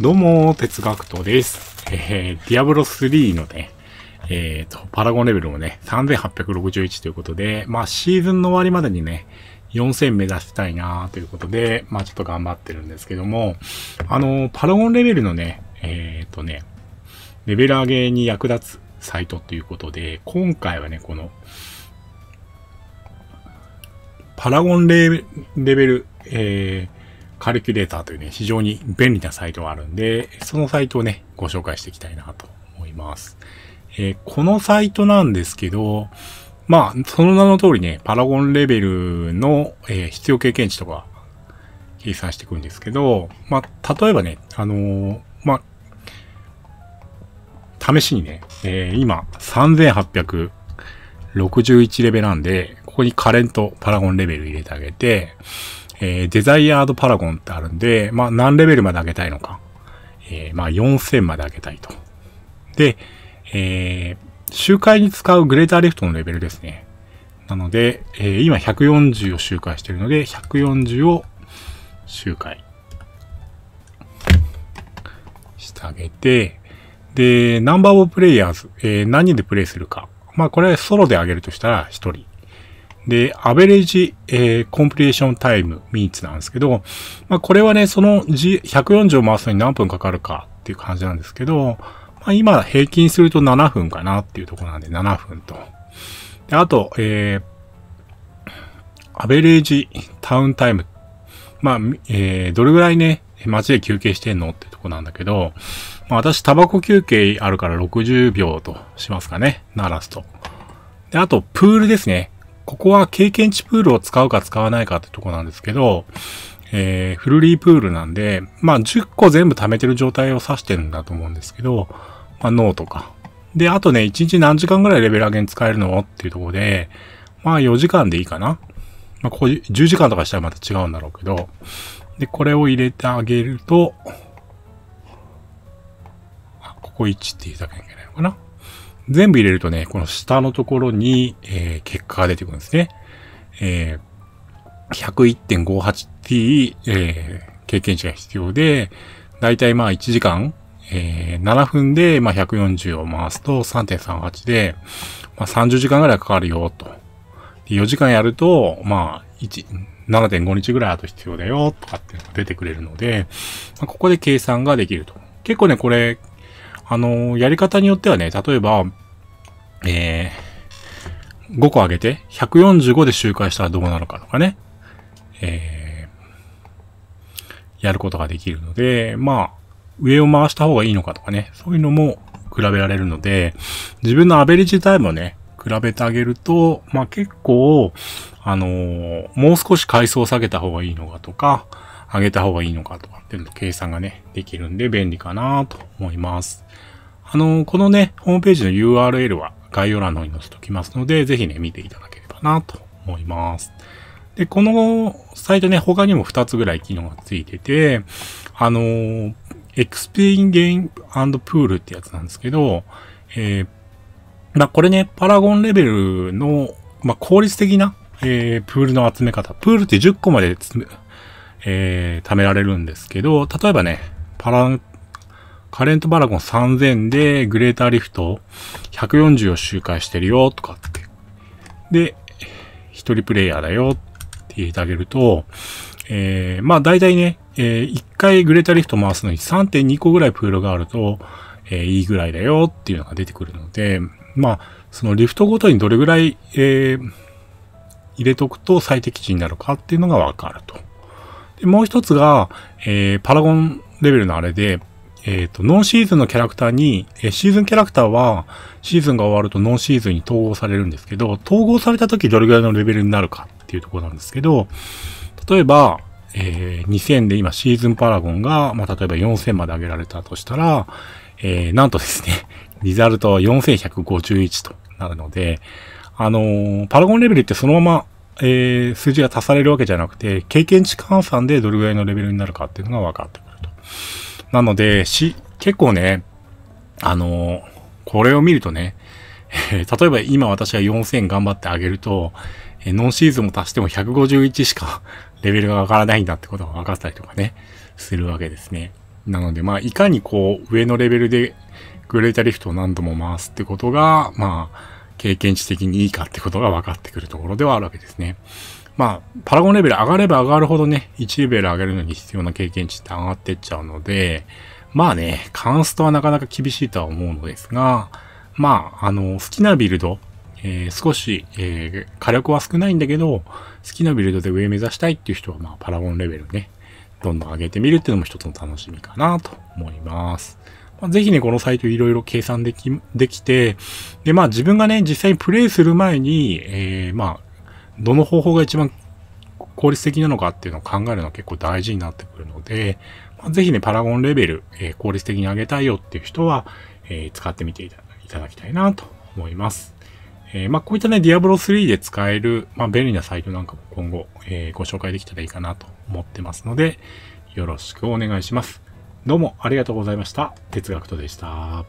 どうも、哲学とです。えー、ディアブロ3のね、えっ、ー、と、パラゴンレベルもね、3861ということで、まあ、シーズンの終わりまでにね、4000目指したいなということで、まあ、ちょっと頑張ってるんですけども、あのー、パラゴンレベルのね、えっ、ー、とね、レベル上げに役立つサイトということで、今回はね、この、パラゴンレベル、えー、カルキュレーターというね、非常に便利なサイトがあるんで、そのサイトをね、ご紹介していきたいなと思います。えー、このサイトなんですけど、まあ、その名の通りね、パラゴンレベルの、えー、必要経験値とか計算していくんですけど、まあ、例えばね、あのー、まあ、試しにね、えー、今、3861レベルなんで、ここにカレントパラゴンレベル入れてあげて、えー、デザイアードパラゴンってあるんで、まあ、何レベルまで上げたいのか。えー、まあ、4000まで上げたいと。で、えー、周回に使うグレーターレフトのレベルですね。なので、えー、今140を周回してるので、140を周回してあげて、で、ナンバーオブプレイヤーズ、えー、何人でプレイするか。まあ、これソロで上げるとしたら1人。で、アベレージ、えー、コンプリエーションタイム、ミニッツなんですけど、まあ、これはね、その140を回すのに何分かかるかっていう感じなんですけど、まあ、今、平均すると7分かなっていうところなんで、7分と。で、あと、えー、アベレージタウンタイム。まあ、えー、どれぐらいね、街で休憩してんのってとこなんだけど、まあ、私、タバコ休憩あるから60秒としますかね、鳴らすと。で、あと、プールですね。ここは経験値プールを使うか使わないかってとこなんですけど、えー、フルリープールなんで、まあ、10個全部貯めてる状態を指してるんだと思うんですけど、まあ、脳とか。で、あとね、1日何時間ぐらいレベル上げに使えるのっていうとこで、まあ、4時間でいいかな。まあ、こう、10時間とかしたらまた違うんだろうけど、で、これを入れてあげると、あ、ここ1って言いたくいけないのかな。全部入れるとね、この下のところに、えー、結果が出てくるんですね。えー、101.58t、えー、経験値が必要で、だいたいまあ1時間、えー、7分でまあ140を回すと3.38で、まあ、30時間ぐらいかかるよと。4時間やると、まあ、1、7.5日ぐらいあと必要だよとかっていうのが出てくれるので、まあ、ここで計算ができると。結構ね、これ、あのー、やり方によってはね、例えば、えー、5個上げて、145で周回したらどうなのかとかね、えー、やることができるので、まあ、上を回した方がいいのかとかね、そういうのも比べられるので、自分のアベレージタイムをね、比べてあげると、まあ結構、あのー、もう少し階層を下げた方がいいのかとか、上げた方がいいのかとか、ていうの計算がね、できるんで便利かなと思います。あの、このね、ホームページの URL は概要欄の方に載せておきますので、ぜひね、見ていただければなと思います。で、このサイトね、他にも2つぐらい機能がついてて、あの、Explain g a ペリンゲインプールってやつなんですけど、えー、まあ、これね、パラゴンレベルの、まあ、効率的な、えー、プールの集め方。プールって10個までえー、貯められるんですけど、例えばね、パラ、カレントバラゴン3000でグレーターリフト140を周回してるよとかって。で、一人プレイヤーだよって言ってあげると、えー、まあ大体ね、えー、1回グレーターリフト回すのに3.2個ぐらいプールがあると、えー、いいぐらいだよっていうのが出てくるので、まあ、そのリフトごとにどれぐらい、えー、入れとくと最適値になるかっていうのがわかると。もう一つが、えー、パラゴンレベルのあれで、えっ、ー、と、ノンシーズンのキャラクターに、えー、シーズンキャラクターは、シーズンが終わるとノンシーズンに統合されるんですけど、統合された時どれぐらいのレベルになるかっていうところなんですけど、例えば、えー、2000で今シーズンパラゴンが、まあ、例えば4000まで上げられたとしたら、えー、なんとですね、リザルトは4151となるので、あのー、パラゴンレベルってそのままえー、数字が足されるわけじゃなくて、経験値換算でどれぐらいのレベルになるかっていうのが分かってくると。なので、し、結構ね、あのー、これを見るとね、えー、例えば今私が4000頑張ってあげると、えー、ノンシーズンも足しても151しかレベルが上がらないんだってことが分かったりとかね、するわけですね。なので、まあ、いかにこう、上のレベルでグレータリフトを何度も回すってことが、まあ、経験値的にいいかってことが分かってくるところではあるわけですね。まあ、パラゴンレベル上がれば上がるほどね、1レベル上げるのに必要な経験値って上がってっちゃうので、まあね、カンストはなかなか厳しいとは思うのですが、まあ、あの、好きなビルド、えー、少し、えー、火力は少ないんだけど、好きなビルドで上目指したいっていう人は、まあ、パラゴンレベルね、どんどん上げてみるっていうのも一つの楽しみかなと思います。まあ、ぜひね、このサイトいろいろ計算でき、できて、で、まあ自分がね、実際にプレイする前に、えー、まあ、どの方法が一番効率的なのかっていうのを考えるのは結構大事になってくるので、まあ、ぜひね、パラゴンレベル、えー、効率的に上げたいよっていう人は、えー、使ってみていただきたいなと思います。えー、まあ、こういったね、ディアブロ3で使える、まあ、便利なサイトなんかも今後、えご紹介できたらいいかなと思ってますので、よろしくお願いします。どうもありがとうございました。哲学とでした。